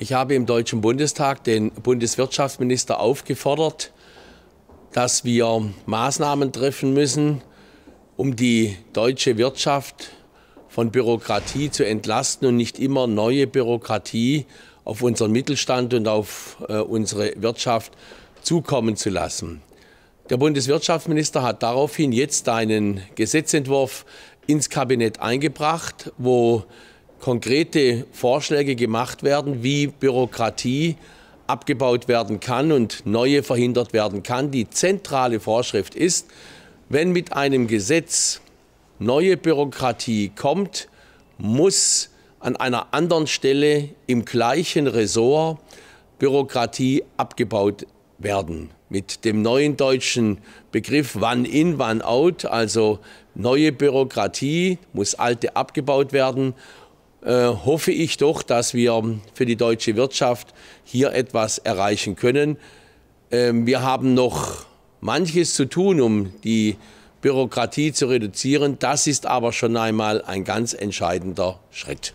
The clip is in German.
Ich habe im Deutschen Bundestag den Bundeswirtschaftsminister aufgefordert, dass wir Maßnahmen treffen müssen, um die deutsche Wirtschaft von Bürokratie zu entlasten und nicht immer neue Bürokratie auf unseren Mittelstand und auf äh, unsere Wirtschaft zukommen zu lassen. Der Bundeswirtschaftsminister hat daraufhin jetzt einen Gesetzentwurf ins Kabinett eingebracht, wo konkrete Vorschläge gemacht werden, wie Bürokratie abgebaut werden kann und neue verhindert werden kann. Die zentrale Vorschrift ist, wenn mit einem Gesetz neue Bürokratie kommt, muss an einer anderen Stelle im gleichen Ressort Bürokratie abgebaut werden. Mit dem neuen deutschen Begriff One in, One out, also neue Bürokratie muss alte abgebaut werden äh, hoffe ich doch, dass wir für die deutsche Wirtschaft hier etwas erreichen können. Ähm, wir haben noch manches zu tun, um die Bürokratie zu reduzieren. Das ist aber schon einmal ein ganz entscheidender Schritt.